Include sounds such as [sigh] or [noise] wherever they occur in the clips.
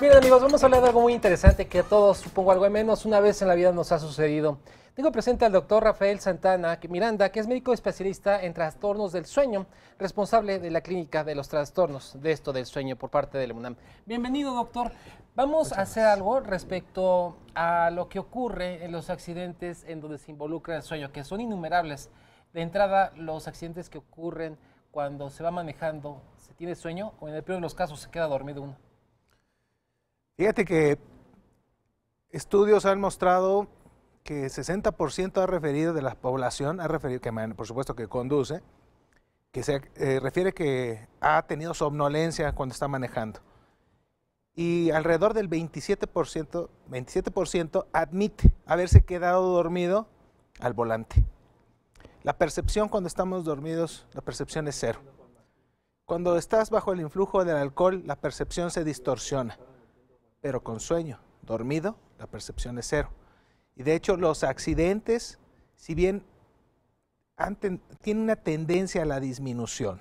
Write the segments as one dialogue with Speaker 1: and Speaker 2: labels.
Speaker 1: Miren amigos, vamos a hablar de algo muy interesante que a todos, supongo algo de menos, una vez en la vida nos ha sucedido. Tengo presente al doctor Rafael Santana Miranda, que es médico especialista en trastornos del sueño, responsable de la clínica de los trastornos de esto del sueño por parte del UNAM. Bienvenido, doctor. Vamos a hacer algo respecto a lo que ocurre en los accidentes en donde se involucra el sueño, que son innumerables. De entrada, los accidentes que ocurren cuando se va manejando, se tiene sueño o en el peor de los casos se queda dormido uno.
Speaker 2: Fíjate que estudios han mostrado que 60% ha referido de la población, ha referido, que por supuesto que conduce, que se eh, refiere que ha tenido somnolencia cuando está manejando. Y alrededor del 27%, 27% admite haberse quedado dormido al volante. La percepción cuando estamos dormidos, la percepción es cero. Cuando estás bajo el influjo del alcohol, la percepción se distorsiona pero con sueño. Dormido, la percepción es cero. Y de hecho los accidentes, si bien tienen una tendencia a la disminución,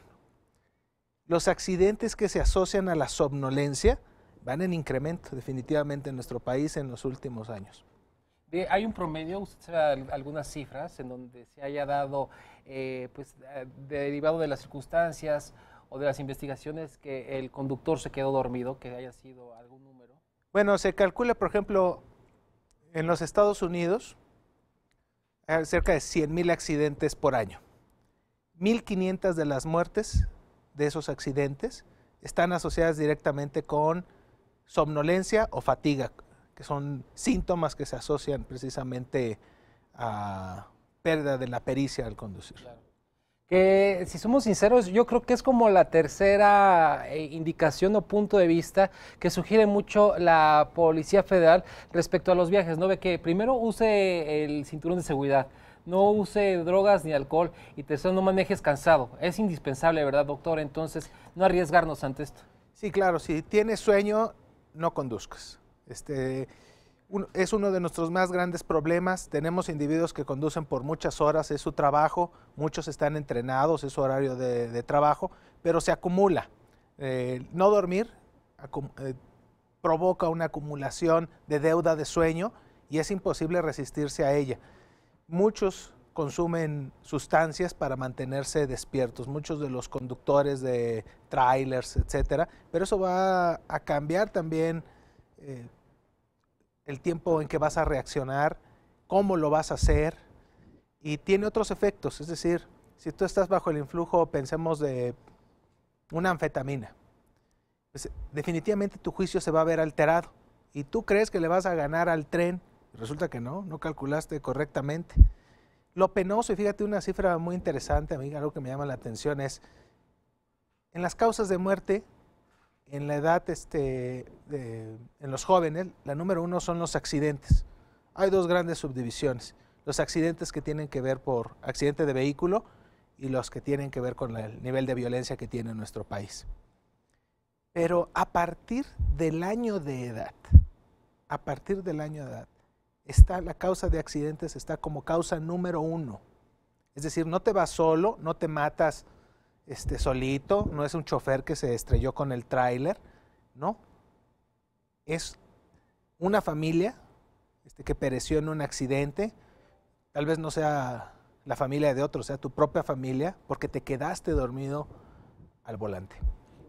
Speaker 2: los accidentes que se asocian a la somnolencia van en incremento definitivamente en nuestro país en los últimos años.
Speaker 1: ¿Hay un promedio, usted sabe algunas cifras, en donde se haya dado, eh, pues, eh, derivado de las circunstancias o de las investigaciones, que el conductor se quedó dormido, que haya sido algún
Speaker 2: número? Bueno, se calcula, por ejemplo, en los Estados Unidos, eh, cerca de 100.000 accidentes por año. 1.500 de las muertes de esos accidentes están asociadas directamente con somnolencia o fatiga, que son síntomas que se asocian precisamente a pérdida de la pericia al conducir
Speaker 1: que si somos sinceros, yo creo que es como la tercera eh, indicación o punto de vista que sugiere mucho la Policía Federal respecto a los viajes, ¿no? Ve que primero use el cinturón de seguridad, no use drogas ni alcohol y tercero, no manejes cansado. Es indispensable, ¿verdad, doctor? Entonces, no arriesgarnos ante esto. Sí, claro, si tienes sueño,
Speaker 2: no conduzcas. Este, es uno de nuestros más grandes problemas. Tenemos individuos que conducen por muchas horas, es su trabajo, muchos están entrenados, es su horario de, trabajo, pero se acumula. Eh, no dormir eh, provoca una acumulación de deuda de sueño y es imposible resistirse a ella. Muchos consumen sustancias para mantenerse despiertos, muchos de los conductores de trailers, etcétera, pero eso va a cambiar también eh, el tiempo en que vas a reaccionar, cómo lo vas a hacer y tiene otros efectos. Es decir, si tú estás bajo el influjo, pensemos de una anfetamina, pues, definitivamente tu juicio se va a ver alterado y tú crees que le vas a ganar al tren, resulta que no, no calculaste correctamente. Lo penoso, y fíjate una cifra muy interesante, amiga, algo que me llama la atención es, en las causas de muerte en la edad, este, en los jóvenes, la número uno son los accidentes. Hay dos grandes subdivisiones, los accidentes que tienen que ver por accidente de vehículo y los que tienen que ver con el nivel de violencia que tiene nuestro país. Pero a partir del año de edad, a partir del año de edad, está la causa de accidentes está como causa número uno. Es decir, no te vas solo, no te matas este, solito, no es un chofer que se estrelló con el tráiler, ¿no? Es una familia este, que pereció en un accidente, tal vez no sea la familia de otro, sea tu propia familia, porque te quedaste
Speaker 1: dormido al volante.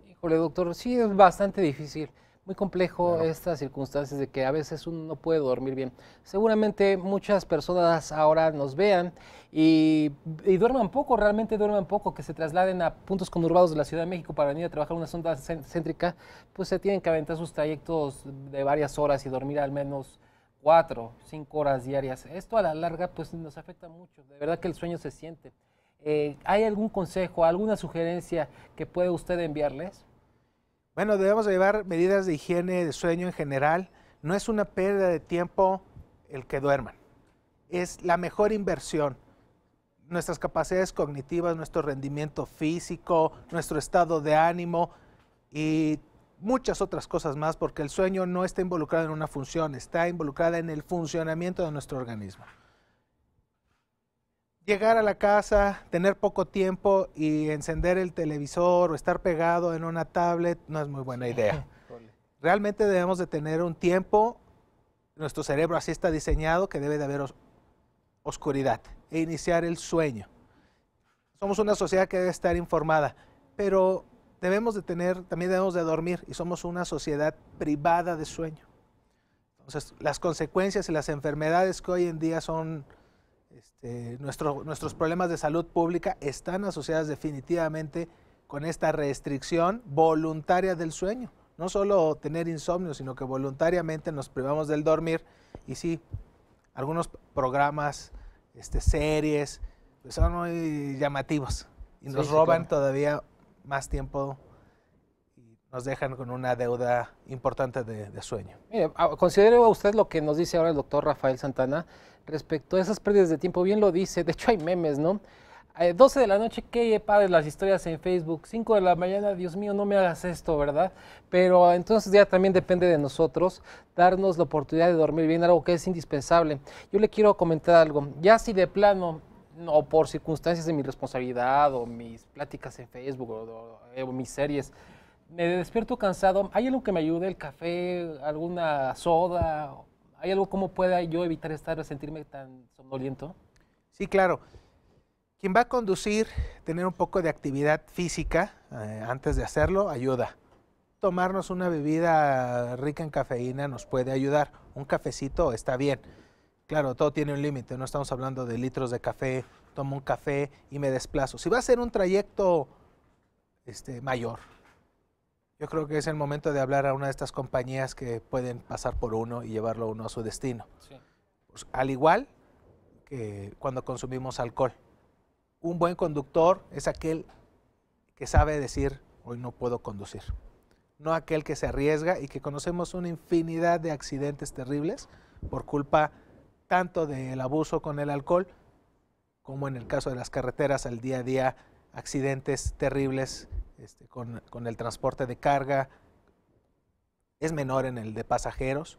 Speaker 1: Híjole, doctor, sí es bastante difícil muy complejo estas circunstancias de que a veces uno no puede dormir bien. Seguramente muchas personas ahora nos vean y, y, duerman poco, realmente duerman poco, que se trasladen a puntos conurbados de la Ciudad de México para venir a trabajar en una zona céntrica, pues se tienen que aventar sus trayectos de varias horas y dormir al menos cuatro, cinco horas diarias. Esto a la larga pues nos afecta mucho, de verdad que el sueño se siente. Eh, ¿Hay algún consejo, alguna sugerencia que puede usted enviarles?
Speaker 2: Bueno, debemos llevar medidas de higiene de sueño en general. No es una pérdida de tiempo el que duerman. Es la mejor inversión. Nuestras capacidades cognitivas, nuestro rendimiento físico, nuestro estado de ánimo y muchas otras cosas más, porque el sueño no está involucrado en una función, está involucrada en el funcionamiento de nuestro organismo llegar a la casa, tener poco tiempo y encender el televisor o estar pegado en una tablet no es muy buena idea. [laughs] Realmente debemos de tener un tiempo, nuestro cerebro así está diseñado que debe de haber oscuridad e iniciar el sueño. Somos una sociedad que debe estar informada, pero debemos de tener, también debemos de dormir y somos una sociedad privada de sueño. Entonces, las consecuencias y las enfermedades que hoy en día son este, nuestro, nuestros problemas de salud pública están asociados definitivamente con esta restricción voluntaria del sueño. No solo tener insomnio, sino que voluntariamente nos privamos del dormir. Y sí, algunos programas, este, series, pues son muy llamativos y nos roban todavía más tiempo nos dejan con una deuda importante de, sueño.
Speaker 1: Mire, a ah, usted lo que nos dice ahora el doctor Rafael Santana respecto a esas pérdidas de tiempo. Bien lo dice, de hecho hay memes, ¿no? Eh, 12 de la noche, qué padre las historias en Facebook. 5 de la mañana, Dios mío, no me hagas esto, ¿verdad? Pero entonces ya también depende de nosotros darnos la oportunidad de dormir bien, algo que es indispensable. Yo le quiero comentar algo. Ya si de plano o por circunstancias de mi responsabilidad o mis pláticas en Facebook o mis series, me despierto cansado, ¿hay algo que me ayude? ¿El café? ¿Alguna soda? ¿Hay algo como pueda yo evitar estar, sentirme tan
Speaker 2: somnoliento? Sí, claro. Quien va a conducir, tener un poco de actividad física eh, antes de hacerlo, ayuda. Tomarnos una bebida rica en cafeína nos puede ayudar. Un cafecito está bien. Claro, todo tiene un límite, no estamos hablando de litros de café, tomo un café y me desplazo. Si va a ser un trayecto este, mayor, yo creo que es el momento de hablar a una de estas compañías que pueden pasar por uno y llevarlo uno a su destino. Pues, al igual que cuando consumimos alcohol. Un buen conductor es aquel que sabe decir, hoy no puedo conducir. No aquel que se arriesga y que conocemos una infinidad de accidentes terribles por culpa tanto del abuso con el alcohol como en el caso de las carreteras al día a día, accidentes terribles este, con, el transporte de carga es menor en el de pasajeros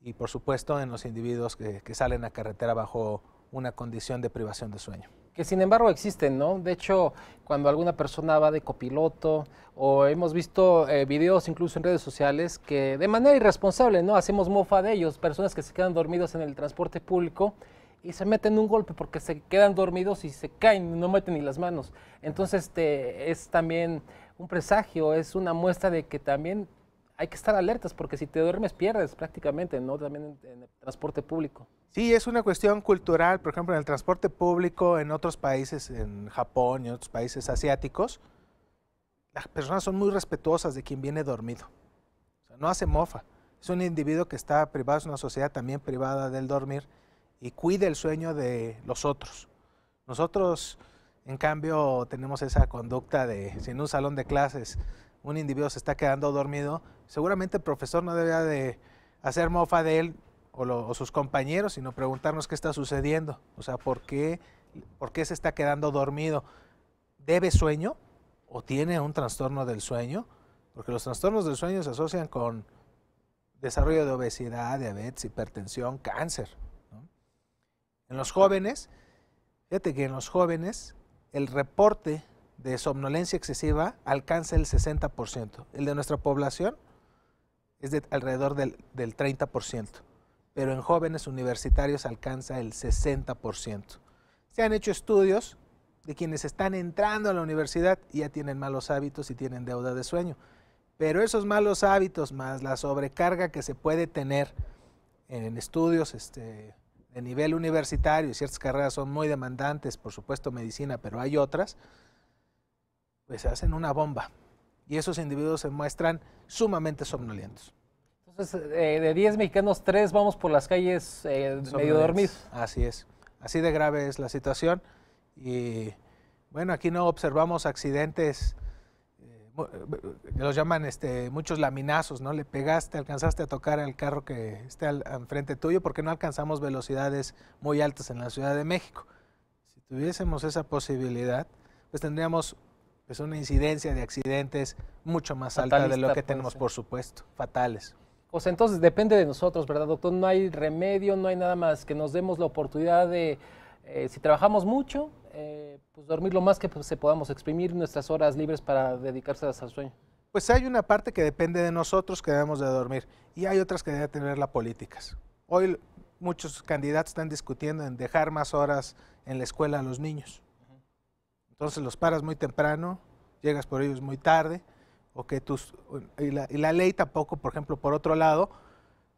Speaker 2: y por supuesto en los individuos que, salen a carretera
Speaker 1: bajo una condición de privación de sueño que sin embargo existen, ¿no? De hecho, cuando alguna persona va de copiloto o hemos visto eh, videos incluso en redes sociales que de manera irresponsable, ¿no? Hacemos mofa de ellos, personas que se quedan dormidos en el transporte público y se meten un golpe porque se quedan dormidos y se caen, no meten ni las manos. Entonces, este es también un presagio, es una muestra de que también hay que estar alertas porque si te duermes pierdes prácticamente, ¿no? También en, el transporte público. Sí, es una cuestión
Speaker 2: cultural, por ejemplo, en el transporte público en otros países, en Japón y otros países asiáticos, las personas son muy respetuosas de quien viene dormido. O sea, no hace mofa. Es un individuo que está privado, es una sociedad también privada del dormir y cuide el sueño de los otros. Nosotros, en cambio, tenemos esa conducta de si en un salón de clases un individuo se está quedando dormido, seguramente el profesor no debería de hacer mofa de él o, sus compañeros, sino preguntarnos qué está sucediendo, o sea, ¿por qué, por qué se está quedando dormido. ¿Debe sueño o tiene un trastorno del sueño? Porque los trastornos del sueño se asocian con desarrollo de obesidad, diabetes, hipertensión, cáncer. En los jóvenes, fíjate que en los jóvenes el reporte de somnolencia excesiva alcanza el 60%. El de nuestra población es alrededor del, 30%, pero en jóvenes universitarios alcanza el 60%. Se han hecho estudios de quienes están entrando a la universidad y ya tienen malos hábitos y tienen deuda de sueño. Pero esos malos hábitos más la sobrecarga que se puede tener en estudios este, de nivel universitario, y ciertas carreras son muy demandantes, por supuesto medicina, pero hay otras, pues hacen una bomba. Y esos individuos se muestran sumamente somnolientos.
Speaker 1: Entonces, eh, de 10 mexicanos, 3 vamos por las calles eh, medio dormidos. Así
Speaker 2: es. Así de grave es la situación. Y bueno, aquí no observamos accidentes eh, eh, los llaman este, muchos laminazos, ¿no? Le pegaste, alcanzaste a tocar al carro que esté al, enfrente tuyo porque no alcanzamos velocidades muy altas en la Ciudad de México. Si tuviésemos esa posibilidad, pues tendríamos pues, una incidencia de accidentes mucho más alta de lo que tenemos, por supuesto, fatales.
Speaker 1: Pues entonces depende de nosotros, ¿verdad, doctor? No hay remedio, no hay nada más que nos demos la oportunidad de, eh, si trabajamos mucho, eh, pues dormir lo más que pues, se podamos, exprimir nuestras horas libres para dedicárselas al sueño.
Speaker 2: Pues hay una parte que depende de nosotros que debemos de dormir y hay otras que debe tener las políticas. Hoy muchos candidatos están discutiendo en dejar más horas en la escuela a los niños. Entonces los paras muy temprano, llegas por ellos muy tarde, o que tus, y la, y la ley tampoco, por ejemplo, por otro lado,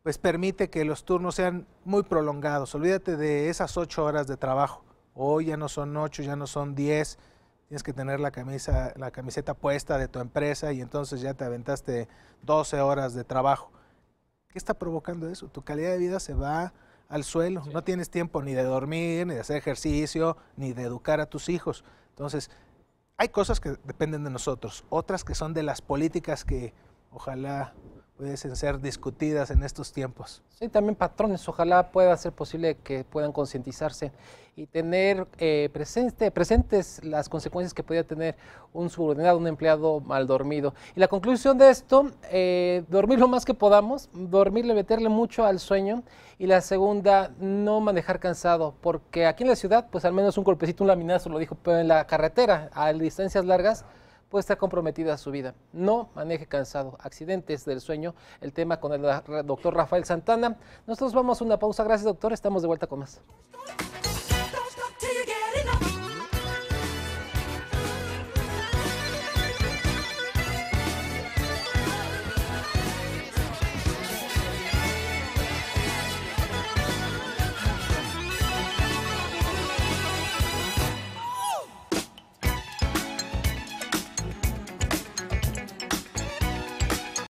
Speaker 2: pues permite que los turnos sean muy prolongados. Olvídate de esas ocho horas de trabajo. Hoy ya no son ocho, ya no son diez. Tienes que tener la, camisa, la camiseta puesta de tu empresa y entonces ya te aventaste 12 horas de trabajo. ¿Qué está provocando eso? Tu calidad de vida se va al suelo. No tienes tiempo ni de dormir, ni de hacer ejercicio, ni de educar a tus hijos. Entonces, hay cosas que dependen de nosotros, otras que son de las políticas que ojalá pueden ser
Speaker 1: discutidas en estos tiempos. Sí, también patrones, ojalá pueda ser posible que puedan concientizarse y tener eh, presente, presentes las consecuencias que podría tener un subordinado, un empleado mal dormido. Y la conclusión de esto, eh, dormir lo más que podamos, dormirle, meterle mucho al sueño y la segunda, no manejar cansado, porque aquí en la ciudad, pues al menos un golpecito, un laminazo, lo dijo, pero en la carretera, a distancias largas, puede estar comprometida su vida. No maneje cansado, accidentes del sueño, el tema con el doctor Rafael Santana. Nosotros vamos a una pausa. Gracias, doctor. Estamos de vuelta con más.